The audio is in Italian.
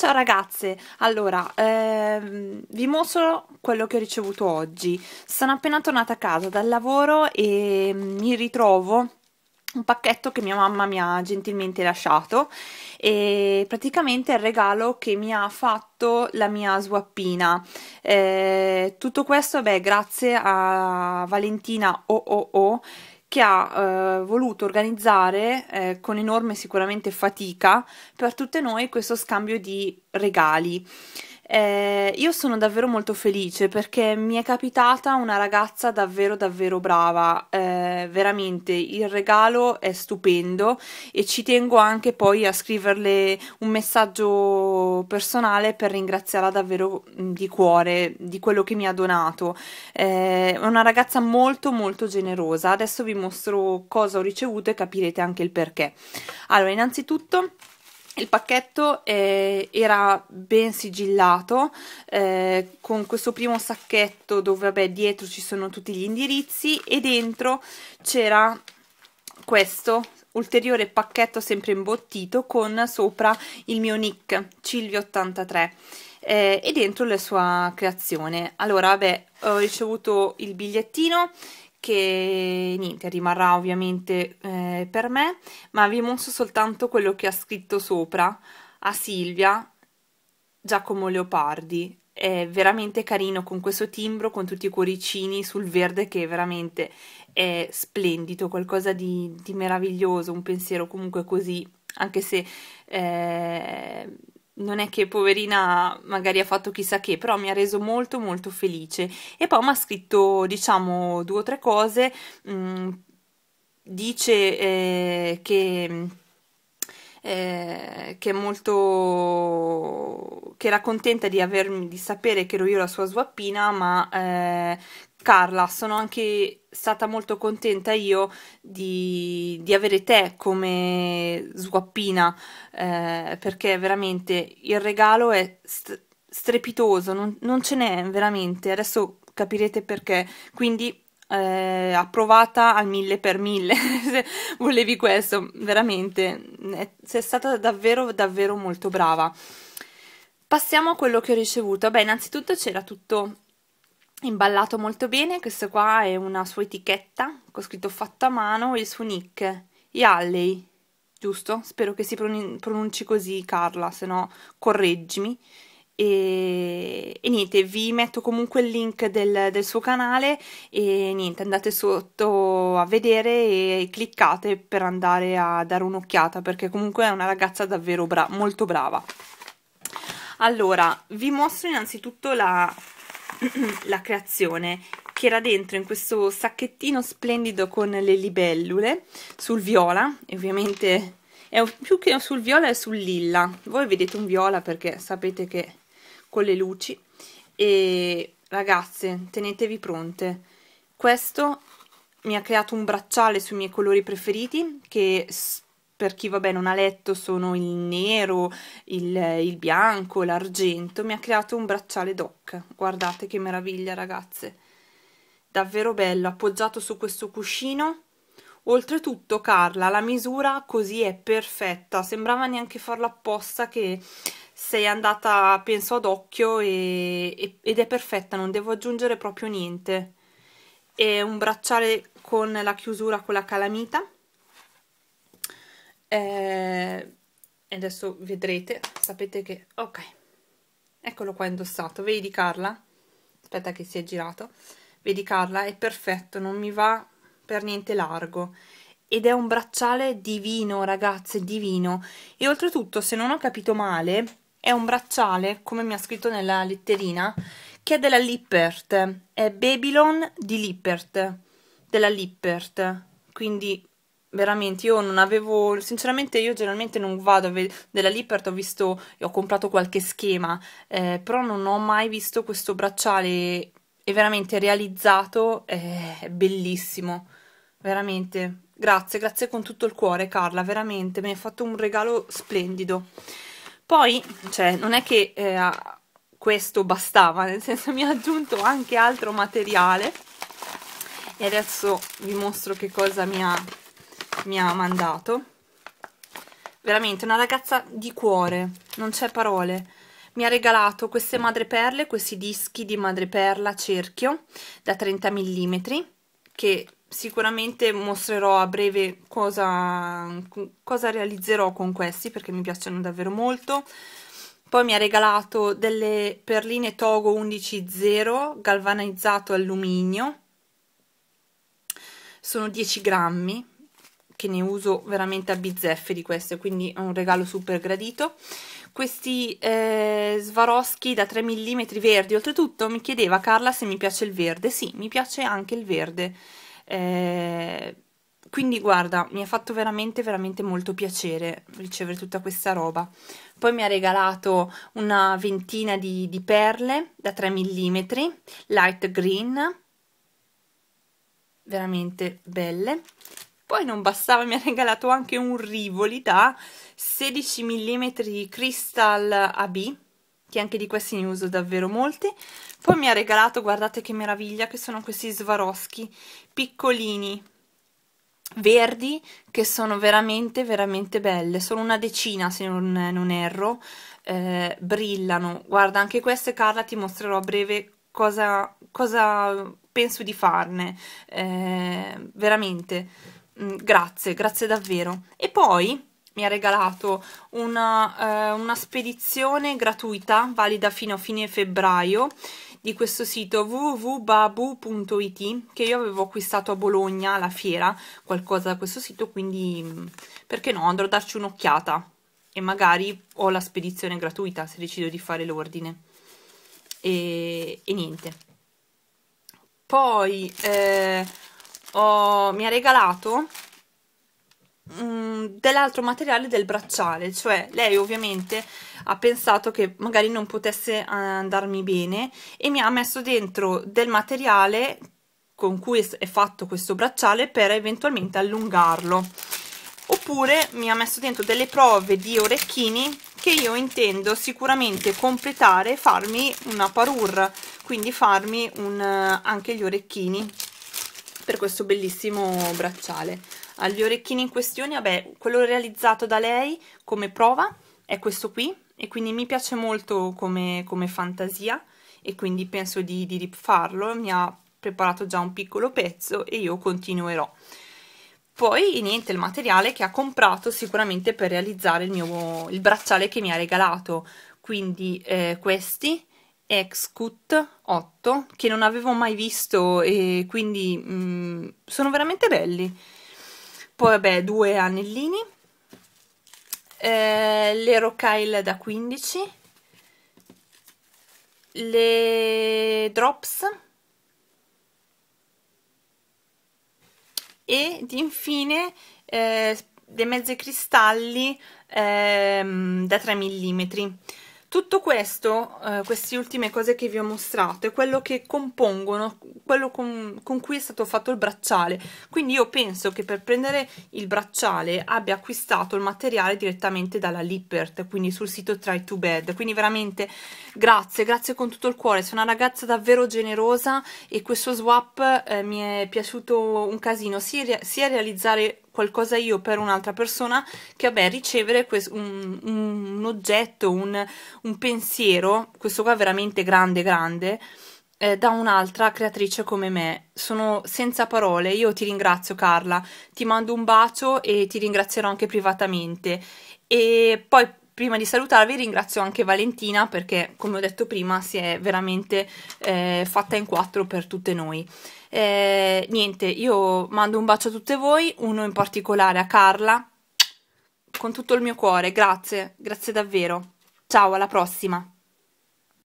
Ciao ragazze, allora ehm, vi mostro quello che ho ricevuto oggi. Sono appena tornata a casa dal lavoro e mi ritrovo un pacchetto che mia mamma mi ha gentilmente lasciato e praticamente è il regalo che mi ha fatto la mia swappina eh, tutto questo beh grazie a Valentina OOO che ha eh, voluto organizzare eh, con enorme sicuramente fatica per tutte noi questo scambio di regali. Eh, io sono davvero molto felice perché mi è capitata una ragazza davvero davvero brava, eh, veramente il regalo è stupendo e ci tengo anche poi a scriverle un messaggio personale per ringraziarla davvero mm, di cuore di quello che mi ha donato. Eh, è una ragazza molto molto generosa, adesso vi mostro cosa ho ricevuto e capirete anche il perché. Allora, innanzitutto il pacchetto eh, era ben sigillato eh, con questo primo sacchetto dove vabbè, dietro ci sono tutti gli indirizzi e dentro c'era questo ulteriore pacchetto sempre imbottito con sopra il mio nick Cilvio83 eh, e dentro la sua creazione. Allora, vabbè, ho ricevuto il bigliettino che niente rimarrà ovviamente eh, per me ma vi mostro soltanto quello che ha scritto sopra a Silvia Giacomo Leopardi è veramente carino con questo timbro con tutti i cuoricini sul verde che veramente è splendido qualcosa di, di meraviglioso un pensiero comunque così anche se eh, non è che poverina magari ha fatto chissà che, però mi ha reso molto molto felice. E poi mi ha scritto, diciamo, due o tre cose. Mh, mm, dice eh, che... Eh, che è molto che era contenta di, avermi, di sapere che ero io la sua swappina ma eh, pescarla. Sono anche stata molto contenta io di, di avere te come swappina eh, perché veramente il regalo è st strepitoso, non, non ce n'è veramente. Adesso capirete perché. Quindi eh, approvata al mille per mille se volevi questo veramente sei stata davvero davvero molto brava passiamo a quello che ho ricevuto beh innanzitutto c'era tutto imballato molto bene, Questa qua è una sua etichetta, con scritto fatto a mano e il suo nick, Yalley, giusto? Spero che si pronunci così Carla, se no correggimi. E, e, niente, vi metto comunque il link del, del, suo canale e niente, andate sotto a vedere e cliccate per andare a dare un'occhiata perché comunque è una ragazza davvero bra molto brava. Allora, vi mostro innanzitutto la la creazione che era dentro in questo sacchettino splendido con le libellule sul viola e ovviamente è più che sul viola è sul lilla voi vedete un viola perché sapete che con le luci e ragazze tenetevi pronte questo mi ha creato un bracciale sui miei colori preferiti che per chi vabbè non ha letto sono il nero, il, il bianco, l'argento, mi ha creato un bracciale doc, guardate che meraviglia ragazze, davvero bello, appoggiato su questo cuscino, oltretutto Carla la misura così è perfetta, sembrava neanche farla apposta che sei andata penso ad occhio e, e, ed è perfetta, non devo aggiungere proprio niente, è un bracciale con la chiusura con la calamita, eh, e adesso vedrete sapete che ok eccolo qua indossato vedi Carla aspetta che si è girato vedi Carla è perfetto non mi va per niente largo ed è un bracciale divino ragazze divino e oltretutto se non ho capito male è un bracciale come mi ha scritto nella letterina che è della Lippert è Babylon di Lippert della Lippert quindi veramente io non avevo sinceramente io generalmente non vado a della Lippert ho visto ho comprato qualche schema eh, però non ho mai visto questo bracciale è veramente realizzato eh, è bellissimo veramente grazie grazie con tutto il cuore Carla veramente mi hai fatto un regalo splendido poi cioè non è che eh, questo bastava nel senso mi ha aggiunto anche altro materiale e adesso vi mostro che cosa mi ha mi ha mandato veramente una ragazza di cuore non c'è parole mi ha regalato queste madreperle questi dischi di madreperla cerchio da 30 mm che sicuramente mostrerò a breve cosa, cosa realizzerò con questi perché mi piacciono davvero molto poi mi ha regalato delle perline Togo 11.0 galvanizzato alluminio sono 10 grammi che ne uso veramente a bizzeffe di queste, quindi è un regalo super gradito. Questi eh, Swarovski da 3 mm verdi, oltretutto mi chiedeva Carla se mi piace il verde, sì, mi piace anche il verde, eh, quindi guarda, mi ha fatto veramente, veramente molto piacere ricevere tutta questa roba. Poi mi ha regalato una ventina di, di perle da 3 mm, light green, veramente belle poi non bastava, mi ha regalato anche un Rivoli da 16 mm Crystal AB, che anche di questi ne uso davvero molti. Poi mi ha regalato, guardate che meraviglia, che sono questi Swarovski piccolini, verdi che sono veramente veramente belle sono una decina se non, non erro eh, brillano guarda anche queste Carla ti mostrerò a breve cosa, cosa penso di farne eh, veramente Mm, grazie, grazie davvero. E poi mi ha regalato una, eh, una spedizione gratuita, valida fino a fine febbraio, di questo sito www.babu.it che io avevo acquistato a Bologna alla fiera, qualcosa da questo sito, quindi mm, perché no, andrò a darci un'occhiata e magari ho la spedizione gratuita se decido di fare l'ordine. E, e, niente. Poi... Eh, ho, mi ha regalato mm, dell'altro materiale del bracciale cioè lei ovviamente ha pensato che magari non potesse eh, andarmi bene e mi ha messo dentro del materiale con cui è fatto questo bracciale per eventualmente allungarlo oppure mi ha messo dentro delle prove di orecchini che io intendo sicuramente completare farmi una parure quindi farmi un, eh, anche gli orecchini per questo bellissimo bracciale. Agli orecchini in questione, vabbè, quello realizzato da lei come prova è questo qui e quindi mi piace molto come, come fantasia e quindi penso di, di rifarlo, mi ha preparato già un piccolo pezzo e io continuerò. Poi niente, il materiale che ha comprato sicuramente per realizzare il, mio, il bracciale che mi ha regalato, quindi eh, questi Excut 8 che non avevo mai visto e quindi mh, mm, sono veramente belli. Poi vabbè, due anellini, eh, le Rocaille da 15, le Drops ed infine eh, dei mezzi cristalli eh, da 3 mm tutto questo, eh, queste ultime cose che vi ho mostrato, è quello che compongono, quello con, con, cui è stato fatto il bracciale. Quindi io penso che per prendere il bracciale abbia acquistato il materiale direttamente dalla Lippert, quindi sul sito Try to Bed. Quindi veramente grazie, grazie con tutto il cuore. Sono una ragazza davvero generosa e questo swap eh, mi è piaciuto un casino, sia, sia realizzare qualcosa io per un'altra persona che vabbè ricevere un, un, oggetto, un, un, pensiero, questo qua veramente grande grande, eh, da un'altra creatrice come me. Sono senza parole, io ti ringrazio Carla, ti mando un bacio e ti ringrazierò anche privatamente. E poi prima di salutarvi ringrazio anche Valentina perché come ho detto prima si è veramente eh, fatta in quattro per tutte noi. Eh, niente, io mando un bacio a tutte voi, uno in particolare a Carla, con tutto il mio cuore, grazie, grazie davvero. Ciao, alla prossima!